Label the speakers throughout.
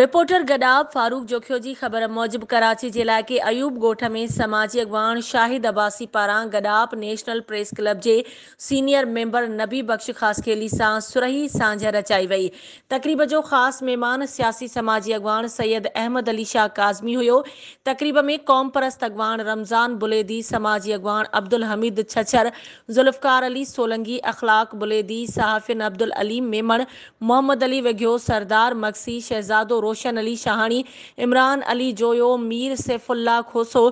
Speaker 1: reporter गदाब Farooq जोखियो की ख़बर मूजिब कराची जे इलाइक़े अयूब गोठ में समाजी अॻवान शाहिद अब्बासी पारा गदाब नेशनल प्रेस क्लब के सीनियर मेंबर नबी बख़्श ख़ासखेली सां सुरही सांझ रचाई वही तकरीब जो खास मेहमान सियासी समाजी अॻवान सैयद अहमद अली शाह काज़मी हो तकरीब में क़ौम परस्त अॻवान रमज़ान बुलेदी समाजी अगवान अब्दुल हमीद छछर ज़ुल्फकार अली सोलंगी अख़लाक बुलेदी सहाफ़िन अब्दुल अलीम मेमण मोहम्मद अली वेघियो सरदार मक्सी शहज़ादो रोशन अली शाहानी इमरान अली जोयो मीर सैफुल्ला खोसो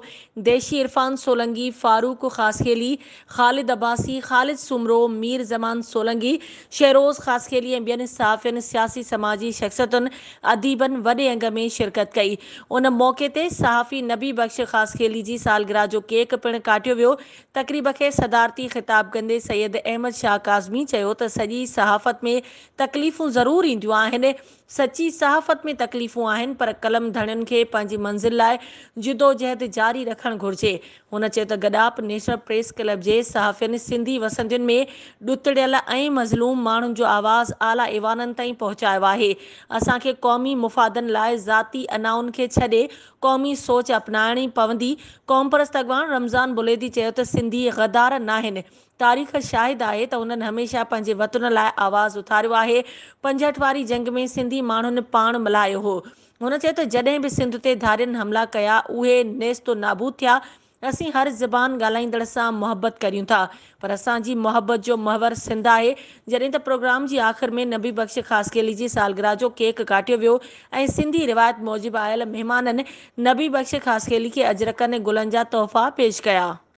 Speaker 1: देशी इरफान सोलंगी फारूक खासखेली खालिद अब्बासी खालिद सुमरो मीर जमान सोलंगी शहरोज़ खासखेली बेन साफिन सियासी समाजी शख्सियत अदीबन वे अंग में शिरकत कई उन मौक़े से सहाफ़ी नबी बख़्श खासखेली की सालगिरह जो केक पिण काटो वो तकरीब के सदारती ख़िताब कदे सैयद अहमद शाह काज़मी तो सजी सहाफ़त में तकलीफू ज़रूर इंदू सच्ची सची सहाफ़त में तकलीफ़ूं आहिनि पर कलम धणियुनि खे पंहिंजी मंज़िल लाइ जिदोजहद जारी रखणु घुरिजे हुन चयो त गॾाप नेशनल प्रेस क्लब जे सहाफ़ियुनि सिंधी वसंदियुनि में ॾुतड़ियल ऐं मज़लूम माण्हुनि जो आवाज़ु आला ईवाननि ताईं पहुचायो आहे असांखे क़ौमी मुफ़ादनि लाइ ज़ाती अनाउनि खे छॾे क़ौमी सोच अपनाइणी पवंदी कौम परस तॻवान रमज़ान बुलेदी चयो त सिंधी ग़दार न आहिनि तारीख़ शाहिद आहे त हुननि हमेशह पंहिंजे वतन लाइ आवाज़ु उथारियो आहे पंजहठि वारी जंग में सिंधी माण्हुनि पाण मल्हायो आयो हो हुन चए त तो जॾहिं बि सिंध ते धारियुनि हमला कया उहे नेस्तो तो नाबूद थिया असीं हर ज़बान ॻाल्हाईंदड़ सां मुहबत करियूं था पर असांजी मुहबत जो महवर सिंध आहे जॾहिं त प्रोग्राम जी आख़िर में नबी बख़्श ख़ासकेली जी सालगिरह जो केक काटियो वियो ऐं सिंधी रिवायत मूजिबि आयल महिमाननि नबी बख़्श ख़ासकेली खे अजरकनि ऐं गुलनि जा तोहफ़ा पेश कया